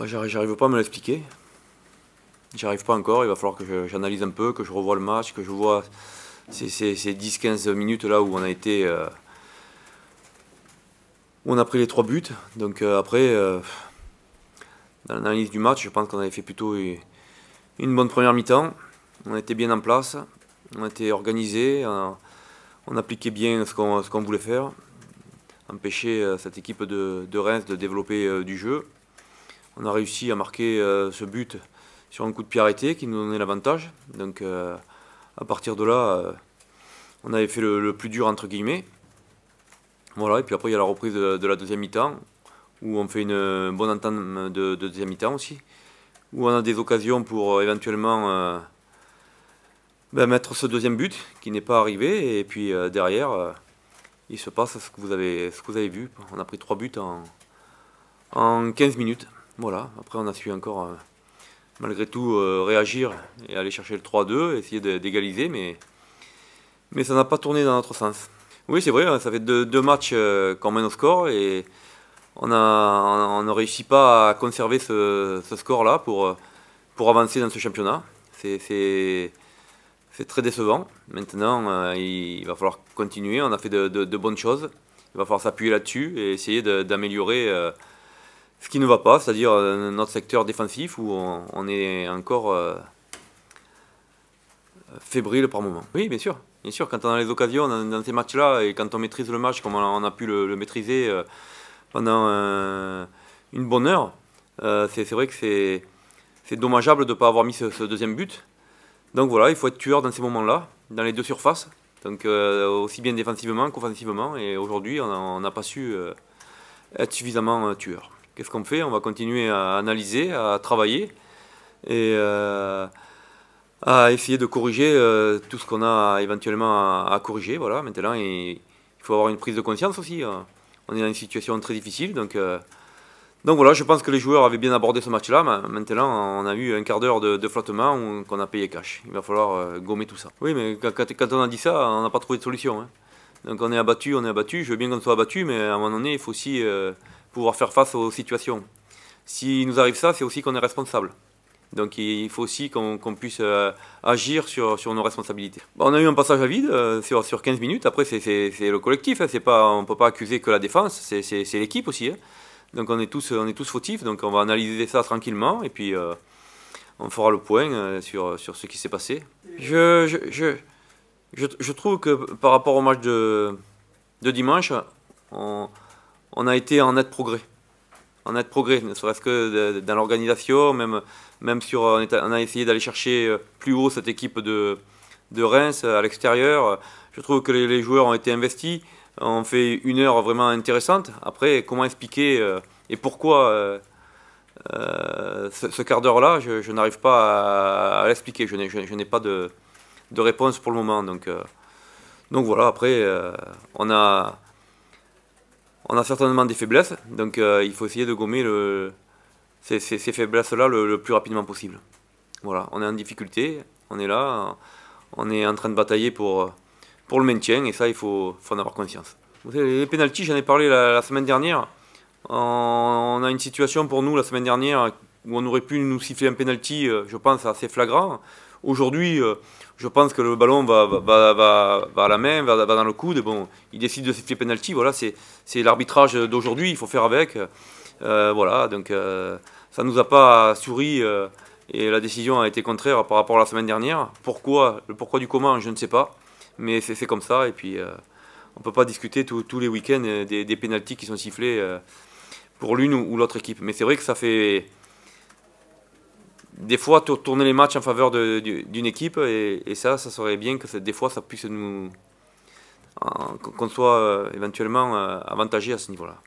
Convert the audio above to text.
Bah, j'arrive pas à me l'expliquer. J'arrive pas encore. Il va falloir que j'analyse un peu, que je revoie le match, que je vois ces, 10-15 minutes là où on a été. Euh, où on a pris les trois buts. Donc euh, après, euh, dans l'analyse du match, je pense qu'on avait fait plutôt une bonne première mi-temps. On était bien en place, on était organisé, on, appliquait bien ce qu'on voulait faire, empêcher cette équipe de, de Reims de développer du jeu. On a réussi à marquer euh, ce but sur un coup de pied arrêté qui nous donnait l'avantage. Donc euh, à partir de là, euh, on avait fait le, plus dur entre guillemets. Voilà, et puis après il y a la reprise de, la deuxième mi-temps, où on fait une bonne entente de, deuxième mi-temps aussi, où on a des occasions pour éventuellement ben, mettre ce deuxième but qui n'est pas arrivé, et puis derrière, il se passe ce que, vous avez, ce que vous avez vu. On a pris trois buts en, en 15 minutes. Voilà, après on a su encore, euh, malgré tout, euh, réagir et aller chercher le 3-2, essayer d'égaliser, mais, mais ça n'a pas tourné dans notre sens. Oui, c'est vrai, ça fait deux, deux matchs euh, qu'on mène au score et on ne on, réussit pas à conserver ce, score-là pour, pour avancer dans ce championnat. C'est très décevant. Maintenant, il, va falloir continuer. On a fait de, de bonnes choses. Il va falloir s'appuyer là-dessus et essayer d'améliorer ce qui ne va pas, c'est-à-dire euh, notre secteur défensif où on, est encore euh, euh, fébrile par moment. Oui, bien sûr. Bien sûr, quand on a les occasions dans, ces matchs-là et quand on maîtrise le match comme on a, pu le, maîtriser pendant une bonne heure, c'est vrai que c'est dommageable de ne pas avoir mis ce, deuxième but. Donc voilà, il faut être tueur dans ces moments-là, dans les deux surfaces, donc aussi bien défensivement qu'offensivement. Et aujourd'hui, on n'a pas su être suffisamment tueur. Qu'est-ce qu'on fait On va continuer à analyser, à travailler et euh, à essayer de corriger euh, tout ce qu'on a éventuellement à, corriger. Voilà, maintenant, il, faut avoir une prise de conscience aussi. Hein. On est dans une situation très difficile, donc. Euh, donc voilà, je pense que les joueurs avaient bien abordé ce match-là. Maintenant, on a eu un quart d'heure de, de, flottement qu'on a payé cash. Il va falloir gommer tout ça. Oui, mais quand, on a dit ça, on n'a pas trouvé de solution. Hein. Donc on est abattu, on est abattu. Je veux bien qu'on soit abattu, mais à un moment donné, il faut aussi pouvoir faire face aux situations. S'il nous arrive ça, c'est aussi qu'on est responsable. Donc il faut aussi qu'on puisse euh, agir sur, sur, nos responsabilités. On a eu un passage à vide euh, sur, sur, 15 minutes. Après, c'est le collectif. Hein. Pas, on ne peut pas accuser que la défense, c'est l'équipe aussi. Hein. Donc on est, tous, on est tous fautifs. Donc on va analyser ça tranquillement et puis euh, on fera le point sur, sur ce qui s'est passé. Je, je, je, je, trouve que par rapport au match de, de dimanche, on, on a été en net progrès. En net progrès, ne serait-ce que dans l'organisation, même, même sur, on, a essayé d'aller chercher euh, plus haut cette équipe de, Reims euh, à l'extérieur. Je trouve que les, joueurs ont été investis. On fait une heure vraiment intéressante. Après, comment expliquer euh, et pourquoi ce, quart d'heure-là, je, n'arrive pas à, l'expliquer. Je n'ai, pas de, réponse pour le moment. Donc, voilà, après, on a on a certainement des faiblesses, donc euh, il faut essayer de gommer ces, faiblesses-là le, plus rapidement possible. Voilà, on est en difficulté, on est là, on est en train de batailler pour, le maintien, et ça, il faut, faut en avoir conscience. Vous les pénalties, j'en ai parlé la, semaine dernière. On, a une situation pour nous la semaine dernière où on aurait pu nous siffler un penalty, euh, je pense, assez flagrant. Aujourd'hui, euh, je pense que le ballon va, va, à la main, va, dans le coude. Bon, il décide de siffler penalty. Voilà, c'est l'arbitrage d'aujourd'hui. Il faut faire avec. Euh, voilà, donc euh, ça nous a pas souri euh, et la décision a été contraire par rapport à la semaine dernière. Pourquoi Le pourquoi du comment, je ne sais pas. Mais c'est comme ça. Et puis, on peut pas discuter tous les week-ends des, des pénaltys qui sont sifflés pour l'une ou l'autre équipe. Mais c'est vrai que ça fait des fois tourner les matchs en faveur d'une équipe et, ça, ça serait bien que des fois ça puisse nous qu'on soit euh, éventuellement euh, avantagé à ce niveau-là.